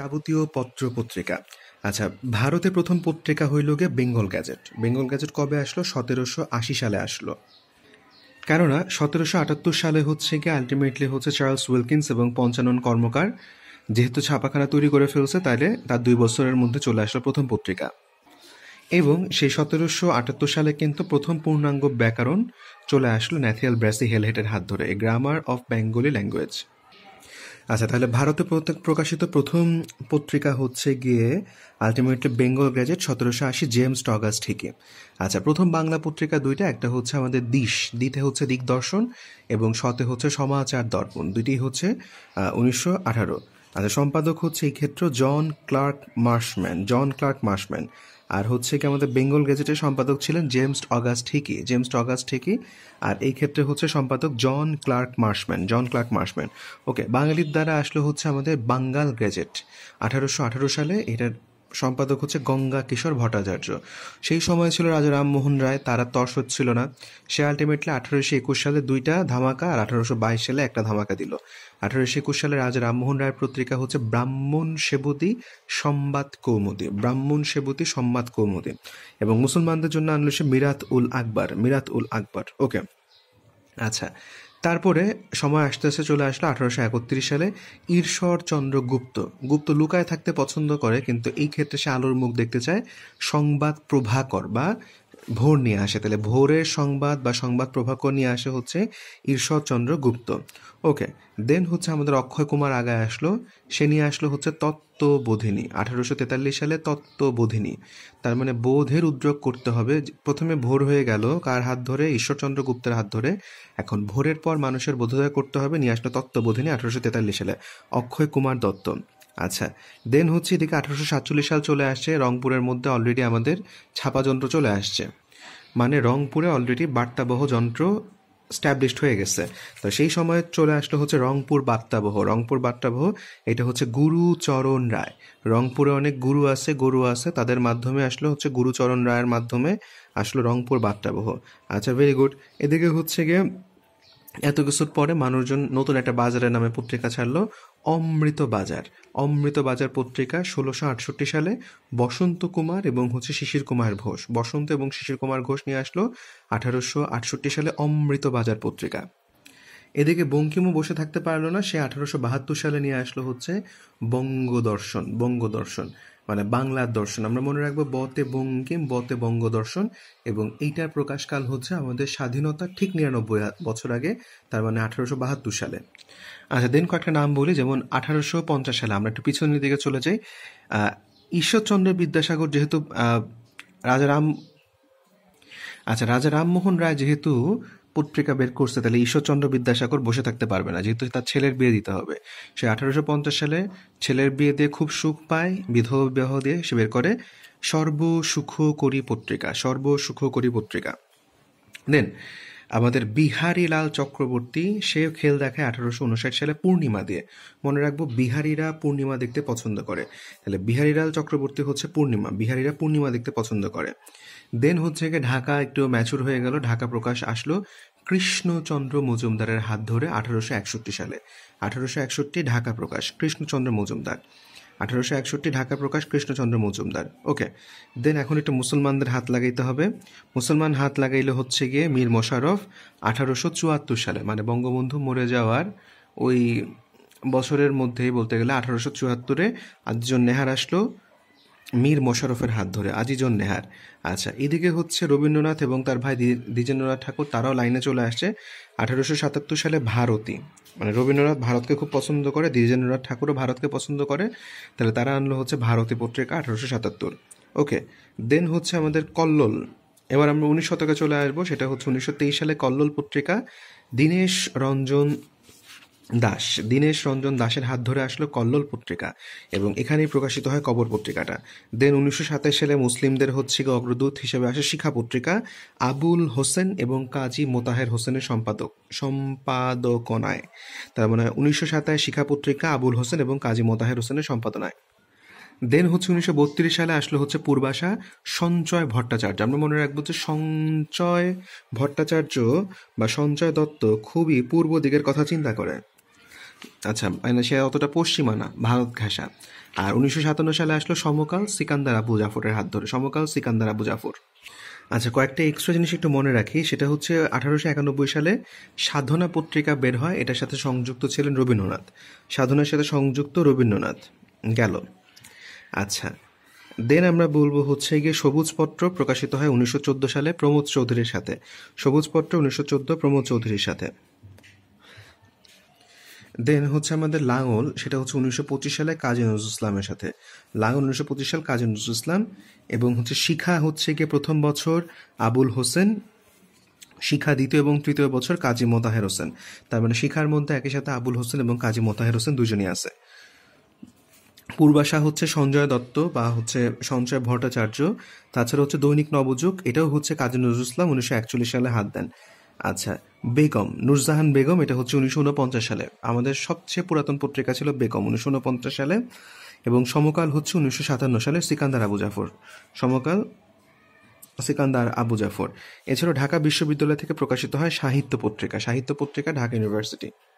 যাবতীয় পত্র পত্রিকা আচ্ছা ভারতে প্রথম পত্রিকা হইল গিয়ে বেঙ্গল গ্যাজেট বেঙ্গল গ্যাজেট কবে আসলো সতেরোশো আশি সালে আসলো কেননা সতেরোশো আটাত্তর সালে হচ্ছে গিয়ে আলটিমেটলি হচ্ছে চার্লস উইলকিন্স এবং পঞ্চানন কর্মকার যেহেতু ছাপাখানা তৈরি করে ফেলছে তাহলে তার দুই বছরের মধ্যে চলে আসলো প্রথম পত্রিকা এবং সেই সতেরোশো আটাত্তর সালে কিন্তু প্রথম পূর্ণাঙ্গ ব্যাকরণ চলে আসলো ন্যাথিয়াল ব্রাসি হেলহেটের হাত ধরে a grammar of Bengali language আচ্ছা তাহলে ভারতে প্রকাশিত প্রথম পত্রিকা হচ্ছে গিয়ে আলটিমেটলি বেঙ্গল গ্র্যাজুয়েট সতেরোশো আশি জেমস টগাস ঠিকই আচ্ছা প্রথম বাংলা পত্রিকা দুইটা একটা হচ্ছে আমাদের দিশ দিতে হচ্ছে দিকদর্শন এবং সতে হচ্ছে সমাচার দর্পণ দুইটি হচ্ছে উনিশশো আঠারো আচ্ছা সম্পাদক হচ্ছে এই ক্ষেত্র John Clarke Marshman John Clarke Marshman আর হচ্ছে কি আমাদের বেঙ্গল গেজেটের সম্পাদক ছিলেন জেমস অগাস্ট ঠিকই জেমস অগাস্ট ঠিকই আর এই ক্ষেত্রে হচ্ছে সম্পাদক John Clarke Marshman John Clarke Marshman okay বাঙালির দ্বারা আসলে হচ্ছে আমাদের বাঙ্গাল গেজেট আঠারোশো আঠারো সালে এটার সম্পাদক হচ্ছে গঙ্গা কিশোর ভট্টাচার্য সেই সময় ছিল রাজা রামমোহন রায় তারা তর্স হচ্ছিল না সে আলটিমেটলি আঠারোশো একুশ সালে দুইটা ধামাকা আর আঠারোশো বাইশ সালে একটা ধামাকা দিল আঠারোশো একুশ সালে রাজা রামমোহন রায়ের পত্রিকা হচ্ছে ব্রাহ্মণ সেবতী সম্বাদ কৌমুদী ব্রাহ্মণ সেবতী সম্বাদ কৌমুদী এবং মুসলমানদের জন্য আনলো সে মিরাত উল আকবর মিরাত উল আকবর ওকে আচ্ছা তারপরে সময় আস্তে আস্তে চলে আসলো আঠারোশো একত্রিশ সালে চন্দ্র গুপ্ত গুপ্ত লুকায় থাকতে পছন্দ করে কিন্তু এই ক্ষেত্রে সে আলোর মুখ দেখতে চায় সংবাদ প্রভাকর বা ভোর নিয়ে আসে তাহলে ভোরের সংবাদ বা সংবাদ প্রভাকর নিয়ে আসে হচ্ছে ঈশ্বরচন্দ্র গুপ্ত ওকে দেন হচ্ছে আমাদের অক্ষয় কুমার আগায় আসলো সে নিয়ে আসলো হচ্ছে তত্ত্ববোধিনী আঠারোশো তেতাল্লিশ সালে তত্ত্ববোধিনী তার মানে বোধের উদ্যোগ করতে হবে প্রথমে ভোর হয়ে গেল কার হাত ধরে ঈশ্বরচন্দ্র গুপ্তের হাত ধরে এখন ভোরের পর মানুষের বোধোদয় করতে হবে নিয়ে আসলো তত্ত্ববোধিনী আঠারোশো তেতাল্লিশ সালে অক্ষয় কুমার দত্ত আচ্ছা দেন হচ্ছে এদিকে আঠারোশো সাতচল্লিশ সাল চলে আসছে রংপুরের মধ্যে অলরেডি আমাদের ছাপা যন্ত্র চলে আসছে মানে রংপুরে অলরেডি বার্তাবহ যন্ত্র স্ট্যাবলিশড হয়ে গেছে তো সেই সময়ে চলে আসলো হচ্ছে রংপুর বার্তাবহ রংপুর বার্তাবহ এটা হচ্ছে গুরুচরণ রায় রংপুরে অনেক গুরু আছে গরু আছে তাদের মাধ্যমে আসলো হচ্ছে গুরুচরণ রায়ের মাধ্যমে আসলো রংপুর বার্তাবহ আচ্ছা ভেরি গুড এদিকে হচ্ছে গিয়ে এত কিছুর পরে মানুষজন নতুন একটা বাজারের নামে পত্রিকা ছাড়লো অমৃত বাজার অমৃত বাজার পত্রিকা ষোলোশো আটষট্টি সালে বসন্ত কুমার এবং হচ্ছে শিশির কুমার ঘোষ বসন্ত এবং শিশির কুমার ঘোষ নিয়ে আসলো আঠারোশো আটষট্টি সালে অমৃত বাজার পত্রিকা এদিকে বঙ্কিমও বসে থাকতে পারলো না সে আঠারোশো বাহাত্তর সালে নিয়ে আসলো হচ্ছে বঙ্গদর্শন বঙ্গদর্শন মানে বাংলার দর্শন আমরা মনে রাখবো বতে বঙ্গিম বতে বঙ্গ দর্শন এবং এইটার প্রকাশকাল হচ্ছে আমাদের স্বাধীনতা ঠিক নিরানব্বই বছর আগে তার মানে আঠারোশো বাহাত্তর সালে আচ্ছা দেন কয়েকটা নাম বলি যেমন আঠারোশো পঞ্চাশ সালে আমরা একটু পিছনের দিকে চলে যাই ঈশ্বরচন্দ্র বিদ্যাসাগর যেহেতু রাজারাম আচ্ছা রাজা রামমোহন রায় যেহেতু পত্রিকা বের করছে তাহলে ঈশ্বরচন্দ্র বিদ্যাসাগর বসে থাকতে পারবে না যেহেতু তার ছেলের বিয়ে দিতে হবে সে আঠারোশো পঞ্চাশ সালে ছেলের বিয়ে দিয়ে খুব সুখ পায় বিধবা বিবাহ দিয়ে সে বের করে সর্বসুখ করি পত্রিকা সর্বসুখ করি পত্রিকা দেন আমাদের লাল চক্রবর্তী সে খেল দেখায় আঠারোশো উনষাট সালে পূর্ণিমা দিয়ে মনে রাখবো বিহারীরা পূর্ণিমা দেখতে পছন্দ করে তাহলে বিহারীলাল চক্রবর্তী হচ্ছে পূর্ণিমা বিহারীরা পূর্ণিমা দেখতে পছন্দ করে দেন হচ্ছে গিয়ে ঢাকা একটু ম্যাচুর হয়ে গেল ঢাকা প্রকাশ আসলো কৃষ্ণচন্দ্র মজুমদারের হাত ধরে আঠারোশো একষট্টি সালে আঠারোশো একষট্টি ঢাকা প্রকাশ কৃষ্ণচন্দ্র মজুমদার আঠারোশো একষট্টি ঢাকা প্রকাশ কৃষ্ণচন্দ্র মজুমদার ওকে দেন এখন একটু মুসলমানদের হাত লাগাইতে হবে মুসলমান হাত লাগাইলে হচ্ছে গিয়ে মীর মোশারফ আঠারোশো চুয়াত্তর সালে মানে বঙ্গবন্ধু মরে যাওয়ার ওই বছরের মধ্যেই বলতে গেলে আঠারোশো চুয়াত্তরে আজজন নেহার আসলো মীর মোশারফের হাত ধরে আজিজন নেহার আচ্ছা এদিকে হচ্ছে রবীন্দ্রনাথ এবং তার ভাই দ্বিজেন্দ্রনাথ ঠাকুর তারাও লাইনে চলে আসছে আঠারোশো সাতাত্তর সালে ভারতী মানে রবীন্দ্রনাথ ভারতকে খুব পছন্দ করে দ্বিজেন্দ্রনাথ ঠাকুরও ভারতকে পছন্দ করে তাহলে তারা আনলো হচ্ছে ভারতী পত্রিকা আঠারোশো সাতাত্তর ওকে দেন হচ্ছে আমাদের কল্লোল এবার আমরা উনিশ শতকে চলে আসবো সেটা হচ্ছে উনিশশো তেইশ সালে কল্লোল পত্রিকা দীনেশ রঞ্জন দাস দীনেশ রঞ্জন দাসের হাত ধরে আসলো কল্লোল পত্রিকা এবং এখানেই প্রকাশিত হয় কবর পত্রিকাটা দেন উনিশশো সাতাশ সালে মুসলিমদের হচ্ছে অগ্রদূত হিসেবে আসে শিখা পত্রিকা আবুল হোসেন এবং কাজী মোতাহের হোসেনের সম্পাদক সম্পাদকনায় তার মানে উনিশশো সাতাশ শিখা পত্রিকা আবুল হোসেন এবং কাজী মোতাহের হোসেনের সম্পাদনায় দেন হচ্ছে উনিশশো সালে আসলো হচ্ছে পূর্বাশা সঞ্চয় ভট্টাচার্য আমরা মনে রাখবো যে সঞ্চয় ভট্টাচার্য বা সঞ্চয় দত্ত খুবই পূর্ব দিকের কথা চিন্তা করে আচ্ছা মানে সে অতটা পশ্চিমা না ভারত ঘাসা আর উনিশশো সাতান্ন সালে আসলো সমকাল সিকান্দার আবু জাফরের হাত ধরে সমকাল সিকান্দার আবু জাফর আচ্ছা কয়েকটা এক্সট্রা জিনিস একটু মনে রাখি সেটা হচ্ছে আঠারোশো একানব্বই সালে সাধনা পত্রিকা বের হয় এটার সাথে সংযুক্ত ছিলেন রবীন্দ্রনাথ সাধনার সাথে সংযুক্ত রবীন্দ্রনাথ গেল আচ্ছা দেন আমরা বলবো হচ্ছে গিয়ে সবুজপত্র প্রকাশিত হয় উনিশশো সালে প্রমোদ চৌধুরীর সাথে সবুজপত্র উনিশশো প্রমোদ চৌধুরীর সাথে দেন হচ্ছে আমাদের লাঙল সেটা হচ্ছে উনিশশো পঁচিশ সালে কাজী নজরুল ইসলামের সাথে লাঙল উনিশশো পঁচিশ সাল কাজী নজরুল ইসলাম এবং হচ্ছে শিখা হচ্ছে গিয়ে প্রথম বছর আবুল হোসেন শিখা দ্বিতীয় এবং তৃতীয় বছর কাজী মোতাহের হোসেন তার মানে শিখার মধ্যে একই সাথে আবুল হোসেন এবং কাজী মোতাহের হোসেন দুজনেই আছে পূর্বাশা হচ্ছে সঞ্জয় দত্ত বা হচ্ছে সঞ্জয় ভট্টাচার্য তাছাড়া হচ্ছে দৈনিক নবযুগ এটাও হচ্ছে কাজী নজরুল ইসলাম উনিশশো একচল্লিশ সালে হাত দেন আচ্ছা বেগম নুরজাহান বেগম এটা হচ্ছে উনিশশো উনপঞ্চাশ সালে আমাদের সবচেয়ে পুরাতন পত্রিকা ছিল বেগম উনিশশো উনপঞ্চাশ সালে এবং সমকাল হচ্ছে উনিশশো সাতান্ন সালে সিকান্দার আবু জাফর সমকাল সিকান্দার আবু জাফর এছাড়াও ঢাকা বিশ্ববিদ্যালয় থেকে প্রকাশিত হয় সাহিত্য পত্রিকা সাহিত্য পত্রিকা ঢাকা ইউনিভার্সিটি